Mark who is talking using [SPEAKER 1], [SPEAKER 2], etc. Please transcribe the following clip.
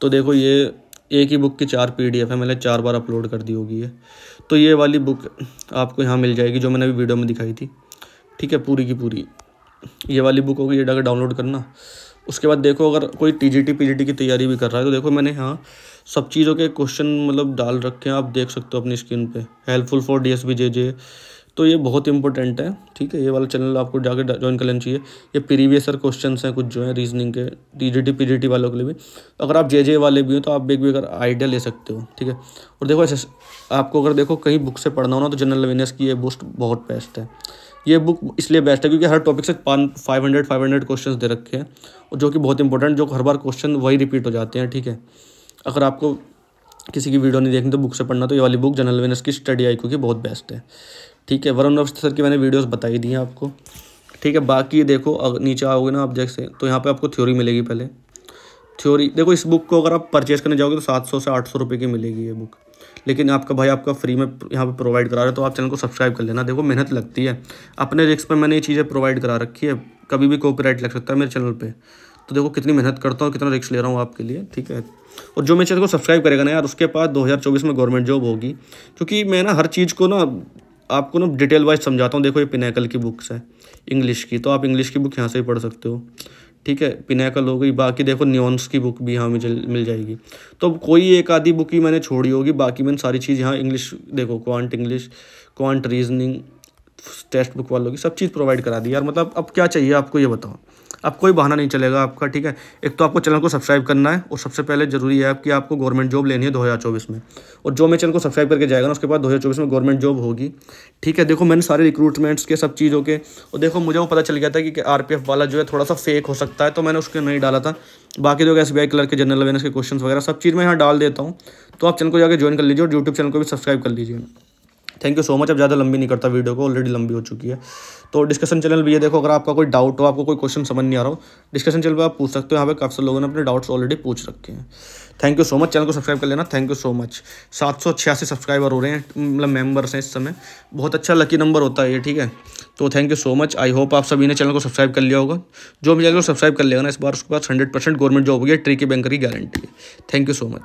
[SPEAKER 1] तो देखो ये एक ही बुक की चार पीडीएफ है मैंने चार बार अपलोड कर दी होगी ये तो ये वाली बुक आपको यहाँ मिल जाएगी जो मैंने अभी वीडियो में दिखाई थी ठीक है पूरी की पूरी ये वाली बुक होगी ये डाकर डाउनलोड करना उसके बाद देखो अगर कोई टी जी की तैयारी भी कर रहा है तो देखो मैंने यहाँ सब चीज़ों के क्वेश्चन मतलब डाल रखे हैं आप देख सकते हो अपनी स्क्रीन पे helpful for D S J J तो ये बहुत इंपॉर्टेंट है ठीक है ये वाला चैनल आपको जाकर ज्वाइन कर लेना चाहिए ये प्रीवियस सर क्वेश्चन हैं कुछ जो है रीजनिंग के टी पीजीटी वालों के लिए भी अगर आप जे वाले भी हो तो आप एक भी अगर आइडिया ले सकते हो ठीक है और देखो ऐसे आपको अगर देखो कहीं बुक से पढ़ना होना तो जनरल अवेयरनेस की ये बुस्ट बहुत बेस्ट है ये बुक इसलिए बेस्ट है क्योंकि हर टॉपिक से पाँच five hundred five hundred question दे रखे हैं और जो कि बहुत इंपॉर्टेंट जो हर बार क्वेश्चन वही रिपीट हो जाते हैं ठीक है अगर आपको किसी की वीडियो नहीं देखनी तो बुक से पढ़ना तो ये वाली बुक जनरल अवेयरनेस की स्टडी आई क्योंकि बहुत बेस्ट है ठीक है वरुण अवस्थी सर की मैंने वीडियोस बताई दी हैं आपको ठीक है बाकी देखो अगर नीचे आओगे ना आप जैसे तो यहाँ पे आपको थ्योरी मिलेगी पहले थ्योरी देखो इस बुक को अगर आप परचेज़ करने जाओगे तो सात सौ से आठ सौ रुपये की मिलेगी ये बुक लेकिन आपका भाई आपका फ्री में यहाँ पे प्रोवाइड करा रहे तो आप चैनल को सब्सक्राइब कर लेना देखो मेहनत लगती है अपने रिक्स पर मैंने ये चीज़ें प्रोवाइड करा रखी है कभी भी कॉपी लग सकता है मेरे चैनल पर तो देखो कितनी मेहनत करता हूँ कितना रिक्स ले रहा हूँ आपके लिए ठीक है और जो मेरे चैनल को सब्सक्राइब करेगा ना यार उसके पास 2024 में गवर्नमेंट जॉब होगी क्योंकि मैं ना हर चीज़ को ना आपको ना डिटेल वाइज समझाता हूँ देखो ये पिनेकल की बुक्स है इंग्लिश की तो आप इंग्लिश की बुक यहाँ से ही पढ़ सकते हो ठीक है पिनेकल हो गई बाकी देखो न्योन्स की बुक भी यहाँ मुझे मिल जाएगी तो कोई एक आधी बुक ही मैंने छोड़ी होगी बाकी मैंने सारी चीज़ यहाँ इंग्लिश देखो quant English quant reasoning text book वालों की सब चीज़ प्रोवाइड करा दी यार मतलब अब क्या चाहिए आपको ये बताओ अब कोई बहाना नहीं चलेगा आपका ठीक है एक तो आपको चैनल को सब्सक्राइब करना है और सबसे पहले जरूरी है कि आपको गवर्नमेंट जॉब लेनी है चौबीस में और जो मैं चैनल को सब्सक्राइब करके जाएगा ना उसके बाद चौबीस में गवर्नमेंट जॉब होगी ठीक है देखो मैंने सारे रिक्रूटमेंट्स के सब चीज़ों के और देखो मुझे वो पता चल गया था कि आर वाला जो है थोड़ा सा फेक हो सकता है तो मैंने उसके नहीं डाला था बाकी जो एस बी क्लर्क के जनरल अवेयरनेस के क्वेश्चन वगैरह सब चीज़ मैं यहाँ डाल देता हूँ तो आप चैनल को जाकर ज्वाइन कर लीजिए और यूट्यूब चैनल को भी सब्सक्राइब कर लीजिए थैंक यू सो मच अब ज़्यादा लंबी नहीं करता वीडियो को ऑलरेडी लंबी हो चुकी है तो डिस्कशन चैनल भी ये देखो अगर आपका कोई डाउट हो आपको कोई क्वेश्चन समझ नहीं आ रहा हो डिस्कशन चैनल पर आप पूछ सकते हो यहाँ पे काफ़ी लोगों ने अपने डाउट्स ऑलरेडी पूछ रखे हैं thank you so much channel को सब्सक्राइब कर लेना थैंक यू सो मच सात सौ छियासी सब्सक्राइबर हो रहे हैं मतलब मेम्बर्स हैं इस समय बहुत अच्छा लकी नंबर होता है ये ठीक है तो thank you so much I hope आप सभी ने चैनल को सब्सक्राइब कर लिया होगा जो भी चैनल को सब्सक्राइब कर लेगा ना इस बार उसके पास हंड्रेड परसेंट गवर्नमेंट जॉब होगी ट्री की बैंक की गारंटी है थैंक यू सो मच